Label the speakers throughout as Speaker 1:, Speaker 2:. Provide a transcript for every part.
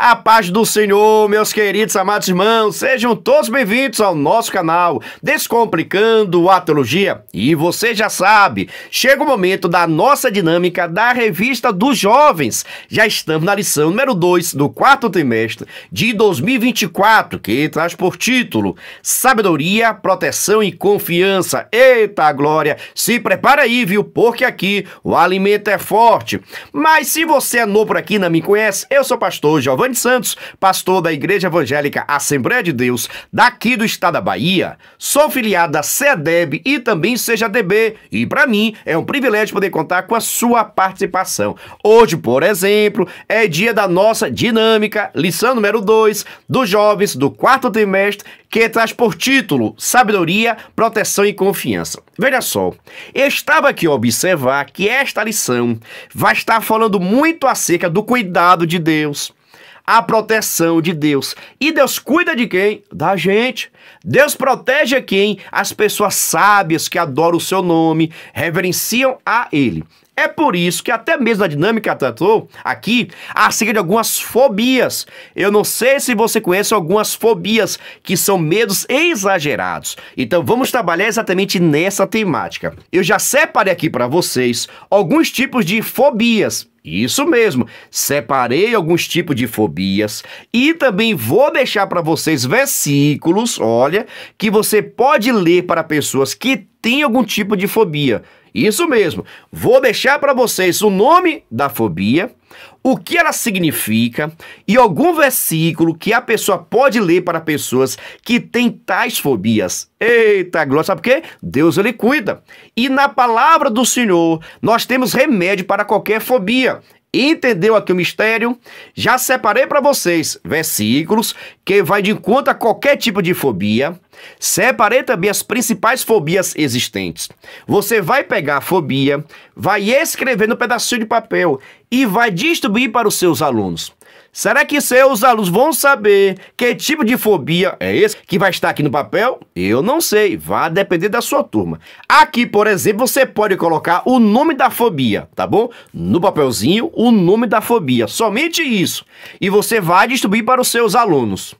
Speaker 1: A paz do Senhor, meus queridos amados irmãos, sejam todos bem-vindos ao nosso canal Descomplicando a Teologia. E você já sabe, chega o momento da nossa dinâmica da revista dos jovens. Já estamos na lição número 2 do quarto trimestre de 2024, que traz por título Sabedoria, Proteção e Confiança. Eita glória! Se prepara aí, viu? Porque aqui o alimento é forte. Mas se você é novo por aqui e não me conhece, eu sou o pastor Giovanni Giovanni Santos, pastor da Igreja Evangélica Assembleia de Deus, daqui do estado da Bahia. Sou filiado à CEDEB e também seja DB. e para mim é um privilégio poder contar com a sua participação. Hoje, por exemplo, é dia da nossa dinâmica, lição número 2, dos jovens do quarto trimestre, que traz por título Sabedoria, Proteção e Confiança. Veja só, eu estava aqui a observar que esta lição vai estar falando muito acerca do cuidado de Deus, a proteção de Deus. E Deus cuida de quem? Da gente. Deus protege quem? As pessoas sábias que adoram o seu nome, reverenciam a ele. É por isso que até mesmo a dinâmica tratou aqui seguir de algumas fobias. Eu não sei se você conhece algumas fobias que são medos exagerados. Então vamos trabalhar exatamente nessa temática. Eu já separei aqui para vocês alguns tipos de fobias isso mesmo. Separei alguns tipos de fobias e também vou deixar para vocês versículos, olha, que você pode ler para pessoas que têm algum tipo de fobia. Isso mesmo. Vou deixar para vocês o nome da fobia, o que ela significa e algum versículo que a pessoa pode ler para pessoas que têm tais fobias. Eita, glória, sabe por quê? Deus ele cuida. E na palavra do Senhor, nós temos remédio para qualquer fobia. Entendeu aqui o mistério? Já separei para vocês versículos que vai de encontro a qualquer tipo de fobia. Separei também as principais fobias existentes. Você vai pegar a fobia, vai escrever no pedacinho de papel e vai distribuir para os seus alunos. Será que seus alunos vão saber que tipo de fobia é esse que vai estar aqui no papel? Eu não sei, vai depender da sua turma. Aqui, por exemplo, você pode colocar o nome da fobia, tá bom? No papelzinho, o nome da fobia, somente isso. E você vai distribuir para os seus alunos.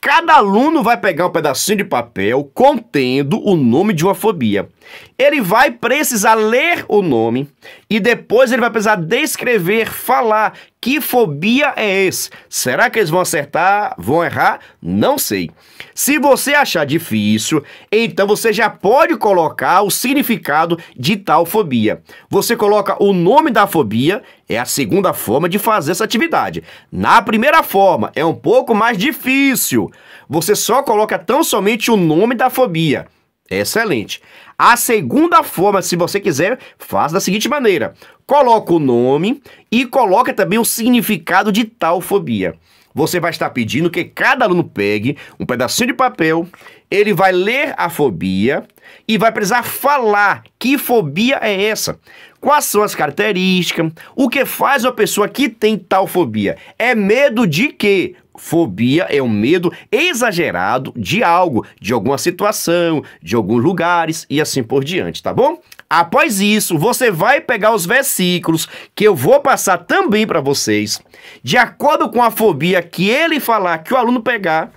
Speaker 1: Cada aluno vai pegar um pedacinho de papel contendo o nome de uma fobia. Ele vai precisar ler o nome e depois ele vai precisar descrever, falar que fobia é esse? Será que eles vão acertar? Vão errar? Não sei. Se você achar difícil, então você já pode colocar o significado de tal fobia. Você coloca o nome da fobia, é a segunda forma de fazer essa atividade. Na primeira forma, é um pouco mais difícil. Você só coloca tão somente o nome da fobia. Excelente. A segunda forma, se você quiser, faz da seguinte maneira: coloca o nome e coloca também o significado de tal fobia. Você vai estar pedindo que cada aluno pegue um pedacinho de papel, ele vai ler a fobia e vai precisar falar que fobia é essa. Quais são as características? O que faz uma pessoa que tem tal fobia? É medo de quê? Fobia é o um medo exagerado de algo, de alguma situação, de alguns lugares e assim por diante, tá bom? Após isso, você vai pegar os versículos que eu vou passar também para vocês, de acordo com a fobia que ele falar, que o aluno pegar,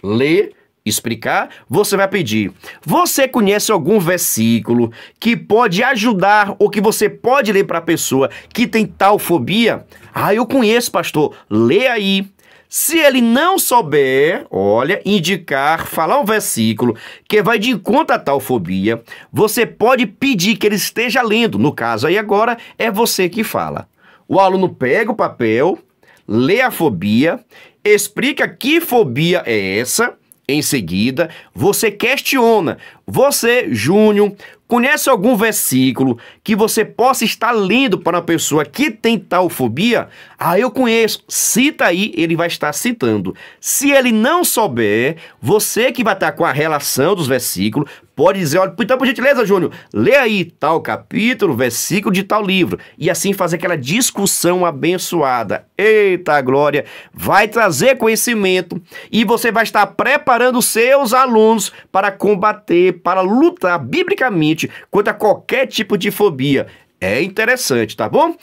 Speaker 1: ler, explicar, você vai pedir: Você conhece algum versículo que pode ajudar ou que você pode ler para a pessoa que tem tal fobia? Ah, eu conheço, pastor. Lê aí. Se ele não souber, olha, indicar, falar um versículo que vai de encontro a tal fobia, você pode pedir que ele esteja lendo. No caso aí agora, é você que fala. O aluno pega o papel, lê a fobia, explica que fobia é essa. Em seguida, você questiona, você, Júnior, conhece algum versículo que você possa estar lendo para uma pessoa que tem tal fobia? Ah, eu conheço. Cita aí, ele vai estar citando. Se ele não souber, você que vai estar com a relação dos versículos, pode dizer, olha, então por gentileza, Júnior, lê aí tal capítulo, versículo de tal livro. E assim fazer aquela discussão abençoada. Eita glória! Vai trazer conhecimento e você vai estar preparando seus alunos para combater para lutar biblicamente contra qualquer tipo de fobia, é interessante, tá bom?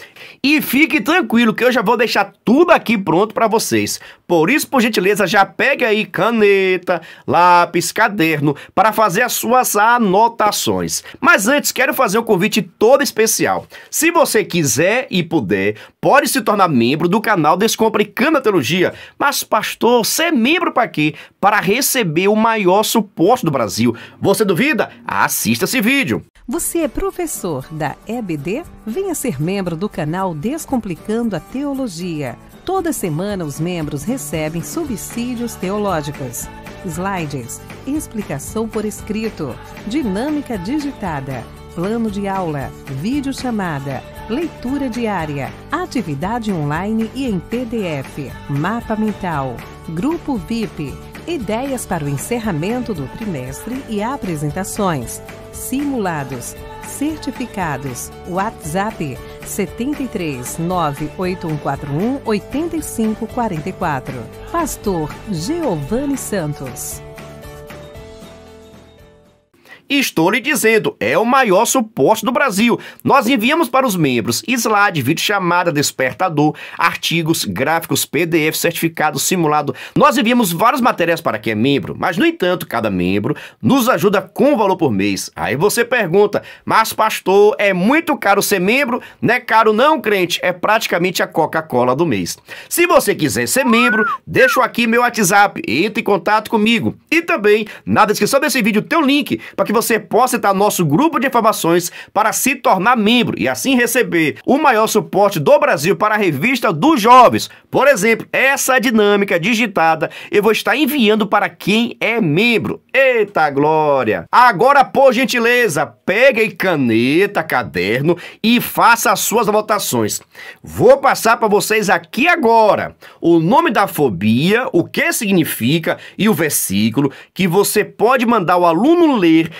Speaker 1: E fique tranquilo que eu já vou deixar tudo aqui pronto para vocês. Por isso, por gentileza, já pegue aí caneta, lápis, caderno para fazer as suas anotações. Mas antes, quero fazer um convite todo especial. Se você quiser e puder, pode se tornar membro do canal Descomplicando a Teologia. Mas, pastor, ser membro para quê? Para receber o maior suporte do Brasil. Você duvida? Assista esse vídeo. Você é professor da EBD Venha ser membro do canal Descomplicando a Teologia. Toda semana os membros recebem subsídios teológicos, slides, explicação por escrito, dinâmica digitada, plano de aula, vídeo chamada, leitura diária, atividade online e em PDF, mapa mental, grupo VIP, ideias para o encerramento do trimestre e apresentações, simulados certificados. WhatsApp 73 98141 8544. Pastor Giovanni Santos. Estou lhe dizendo, é o maior suporte do Brasil. Nós enviamos para os membros slide, vídeo chamada, despertador, artigos, gráficos, PDF, certificado, simulado. Nós enviamos vários materiais para quem é membro, mas no entanto, cada membro nos ajuda com o valor por mês. Aí você pergunta, mas pastor, é muito caro ser membro? Não é caro não, crente, é praticamente a Coca-Cola do mês. Se você quiser ser membro, deixo aqui meu WhatsApp, entre em contato comigo. E também, na descrição desse vídeo, tem um link para que você você possa entrar no nosso grupo de informações para se tornar membro e assim receber o maior suporte do Brasil para a revista dos jovens. Por exemplo, essa dinâmica digitada eu vou estar enviando para quem é membro. Eita glória! Agora, por gentileza, pegue caneta, caderno e faça as suas anotações. Vou passar para vocês aqui agora o nome da fobia, o que significa e o versículo que você pode mandar o aluno ler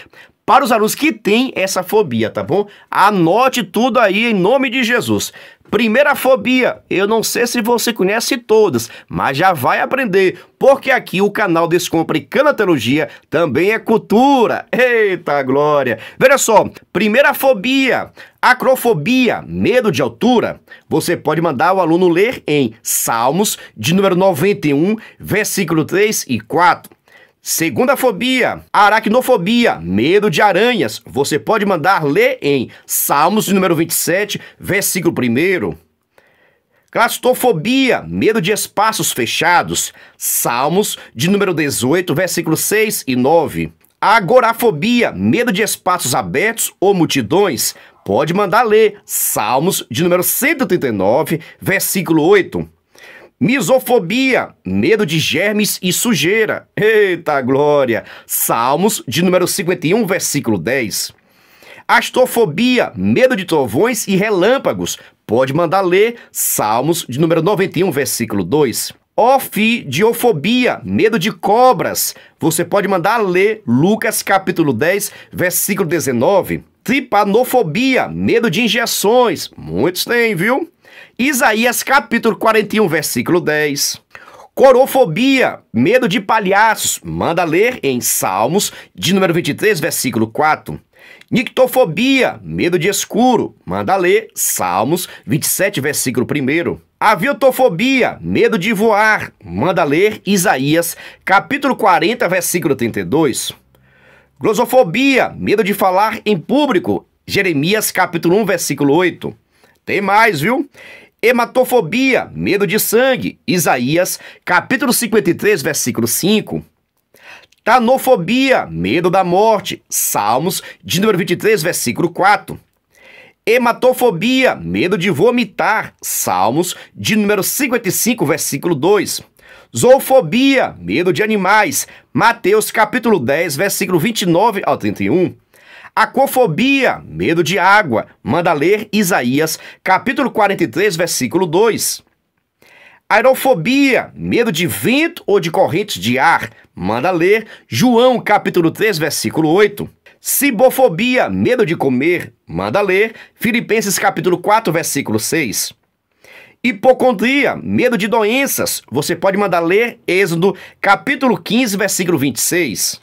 Speaker 1: para os alunos que têm essa fobia, tá bom? Anote tudo aí em nome de Jesus. Primeira fobia, eu não sei se você conhece todas, mas já vai aprender, porque aqui o canal Descompre Canatologia também é cultura. Eita glória! Veja só, primeira fobia, acrofobia, medo de altura. Você pode mandar o aluno ler em Salmos, de número 91, versículo 3 e 4. Segunda fobia, aracnofobia, medo de aranhas. Você pode mandar ler em Salmos número 27, versículo 1. Claustrofobia, medo de espaços fechados. Salmos de número 18, versículos 6 e 9. Agorafobia, medo de espaços abertos ou multidões. Pode mandar ler Salmos de número 139, versículo 8. Misofobia, medo de germes e sujeira. Eita glória! Salmos de número 51, versículo 10. Astrofobia, medo de trovões e relâmpagos. Pode mandar ler Salmos de número 91, versículo 2. Ofidiofobia, medo de cobras. Você pode mandar ler Lucas capítulo 10, versículo 19. Tripanofobia, medo de injeções. Muitos têm, viu? Isaías capítulo 41, versículo 10. Corofobia, medo de palhaços, manda ler em Salmos, de número 23, versículo 4. Nictofobia, medo de escuro, manda ler Salmos 27, versículo 1. Aviotofobia, medo de voar, manda ler Isaías, capítulo 40, versículo 32. Glosofobia, medo de falar em público, Jeremias, capítulo 1, versículo 8. Tem mais, viu? Hematofobia, medo de sangue. Isaías, capítulo 53, versículo 5. Tanofobia, medo da morte. Salmos, de número 23, versículo 4. Hematofobia, medo de vomitar. Salmos, de número 55, versículo 2. Zoofobia, medo de animais. Mateus, capítulo 10, versículo 29 ao 31. Aquofobia, medo de água, manda ler Isaías, capítulo 43, versículo 2. Aerofobia, medo de vento ou de correntes de ar, manda ler João, capítulo 3, versículo 8. Cibofobia, medo de comer, manda ler Filipenses, capítulo 4, versículo 6. Hipocondria, medo de doenças, você pode mandar ler Êxodo, capítulo 15, versículo 26.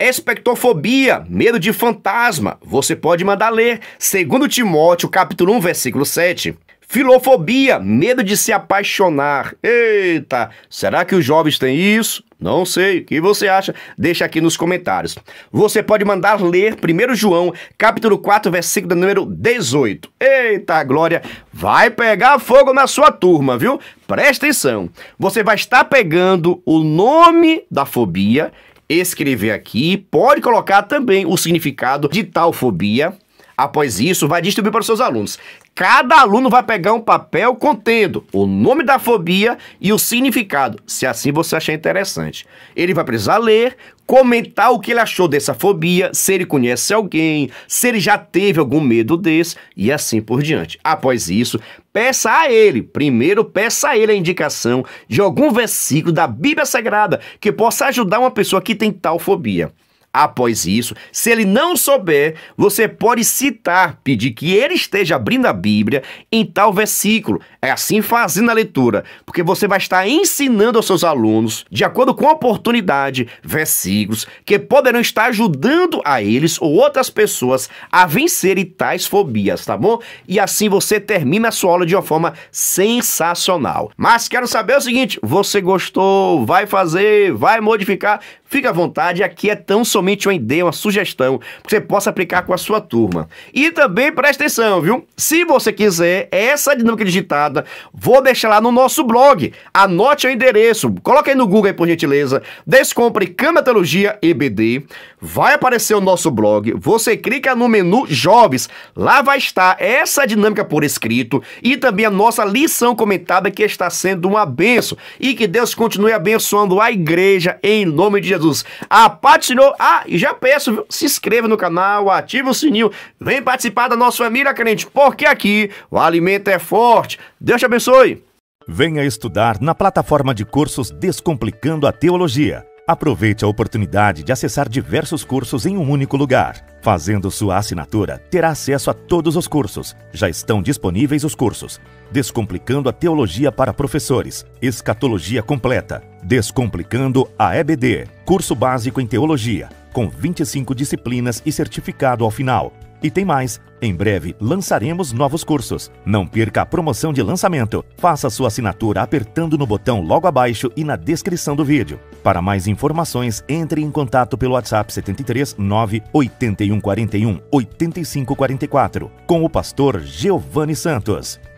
Speaker 1: Espectrofobia, medo de fantasma, você pode mandar ler, segundo Timóteo, capítulo 1, versículo 7. Filofobia, medo de se apaixonar. Eita, será que os jovens têm isso? Não sei. O que você acha? Deixa aqui nos comentários. Você pode mandar ler 1 João, capítulo 4, versículo número 18. Eita, Glória, vai pegar fogo na sua turma, viu? Presta atenção. Você vai estar pegando o nome da fobia escrever aqui, pode colocar também o significado de tal fobia, Após isso, vai distribuir para os seus alunos. Cada aluno vai pegar um papel contendo o nome da fobia e o significado, se assim você achar interessante. Ele vai precisar ler, comentar o que ele achou dessa fobia, se ele conhece alguém, se ele já teve algum medo desse e assim por diante. Após isso, peça a ele, primeiro peça a ele a indicação de algum versículo da Bíblia Sagrada que possa ajudar uma pessoa que tem tal fobia. Após isso, se ele não souber, você pode citar, pedir que ele esteja abrindo a Bíblia em tal versículo. É assim fazendo a leitura, porque você vai estar ensinando aos seus alunos, de acordo com a oportunidade, versículos que poderão estar ajudando a eles ou outras pessoas a vencerem tais fobias, tá bom? E assim você termina a sua aula de uma forma sensacional. Mas quero saber o seguinte: você gostou? Vai fazer? Vai modificar? Fique à vontade, aqui é tão somente uma ideia, uma sugestão, que você possa aplicar com a sua turma. E também presta atenção, viu? Se você quiser essa dinâmica digitada, vou deixar lá no nosso blog. Anote o endereço, coloque aí no Google aí, por gentileza. Descompre Camatologia EBD vai aparecer o nosso blog, você clica no menu Jovens, lá vai estar essa dinâmica por escrito e também a nossa lição comentada que está sendo uma benção. E que Deus continue abençoando a igreja em nome de Jesus. A paz ah, e já peço, viu? se inscreva no canal, ative o sininho, vem participar da nossa família crente, porque aqui o alimento é forte. Deus te abençoe. Venha estudar na plataforma de cursos Descomplicando a Teologia Aproveite a oportunidade de acessar diversos cursos em um único lugar. Fazendo sua assinatura, terá acesso a todos os cursos. Já estão disponíveis os cursos: Descomplicando a Teologia para Professores, Escatologia Completa, Descomplicando a EBD, Curso Básico em Teologia, com 25 disciplinas e certificado ao final. E tem mais! Em breve lançaremos novos cursos. Não perca a promoção de lançamento. Faça sua assinatura apertando no botão logo abaixo e na descrição do vídeo. Para mais informações, entre em contato pelo WhatsApp 73 98141 8544 com o pastor Giovanni Santos.